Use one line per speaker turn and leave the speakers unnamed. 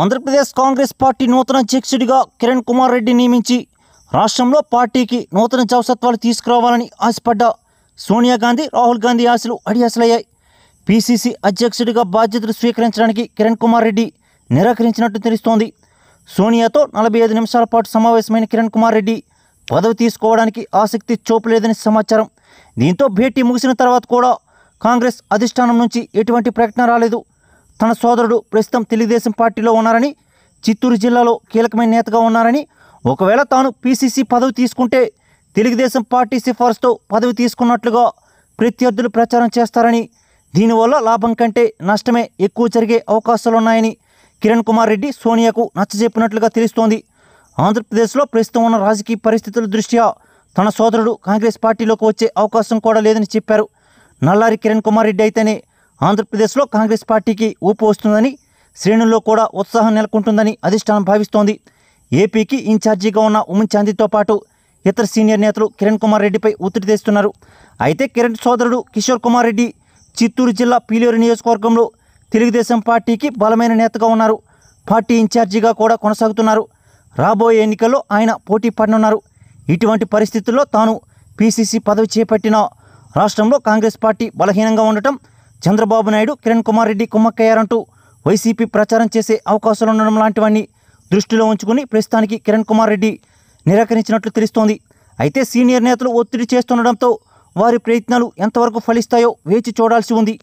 Andhra Pradesh Congress party నూతన అధ్యక్షుడిగా కిరణ్ కుమార్ రెడ్డి నియమించి రాష్ట్రంలో పార్టీకి నూతన చౌసత్వాలు తీసుకురావాలని ఆశపడ్డ సోనియా గాంధీ రాహుల్ గాంధీ ఆశలు అడియాసలయ్యాయి పీసీసీ అధ్యక్షుడిగా బాధ్యతలు స్వీకరించడానికి కిరణ్ కుమార్ రెడ్డి నిరాకరించినట్టు తెలుస్తోంది సోనియాతో నలభై ఐదు నిమిషాల పాటు సమావేశమైన కిరణ్ కుమార్ రెడ్డి పదవి తీసుకోవడానికి ఆసక్తి చూపలేదని సమాచారం దీంతో భేటీ ముగిసిన తర్వాత కూడా కాంగ్రెస్ అధిష్టానం నుంచి ఎటువంటి ప్రకటన రాలేదు తన సోదరుడు ప్రస్తుతం తెలుగుదేశం పార్టీలో ఉన్నారని చిత్తూరు జిల్లాలో కీలకమైన నేతగా ఉన్నారని ఒకవేళ తాను పీసీసీ పదవి తీసుకుంటే తెలుగుదేశం పార్టీ సిఫార్సుతో పదవి తీసుకున్నట్లుగా ప్రత్యర్థులు ప్రచారం చేస్తారని దీనివల్ల లాభం కంటే నష్టమే ఎక్కువ జరిగే అవకాశాలున్నాయని కిరణ్ కుమార్ రెడ్డి సోనియాకు నచ్చజెప్పినట్లుగా తెలుస్తోంది ఆంధ్రప్రదేశ్లో ప్రస్తుతం ఉన్న రాజకీయ పరిస్థితుల దృష్ట్యా తన సోదరుడు కాంగ్రెస్ పార్టీలోకి వచ్చే అవకాశం కూడా లేదని చెప్పారు నల్లారి కిరణ్ కుమార్ రెడ్డి అయితేనే ఆంధ్రప్రదేశ్లో కాంగ్రెస్ పార్టీకి ఊపు వస్తుందని శ్రేణుల్లో కూడా ఉత్సాహం నెలకొంటుందని అధిష్టానం భావిస్తోంది ఏపీకి ఇన్ఛార్జీగా ఉన్న ఉమెన్ చాందీతో పాటు ఇతర సీనియర్ నేతలు కిరణ్ కుమార్ రెడ్డిపై ఒత్తిడి తెస్తున్నారు అయితే కిరణ్ సోదరుడు కిషోర్ కుమార్ రెడ్డి చిత్తూరు జిల్లా పీలేరు నియోజకవర్గంలో తెలుగుదేశం పార్టీకి బలమైన నేతగా ఉన్నారు పార్టీ ఇన్ఛార్జీగా కూడా కొనసాగుతున్నారు రాబోయే ఎన్నికల్లో ఆయన పోటీ పడనున్నారు ఇటువంటి పరిస్థితుల్లో తాను పీసీసీ పదవి చేపట్టిన రాష్ట్రంలో కాంగ్రెస్ పార్టీ బలహీనంగా ఉండటం చంద్రబాబు నాయుడు కిరణ్ కుమార్ రెడ్డి కుమ్మక్కయ్యారంటూ వైసీపీ ప్రచారం చేసే అవకాశాలు ఉండడం లాంటివన్నీ దృష్టిలో ఉంచుకుని ప్రస్తుతానికి కిరణ్ కుమార్ రెడ్డి నిరాకరించినట్లు తెలుస్తోంది అయితే సీనియర్ నేతలు ఒత్తిడి చేస్తుండడంతో వారి ప్రయత్నాలు ఎంతవరకు ఫలిస్తాయో వేచి చూడాల్సి ఉంది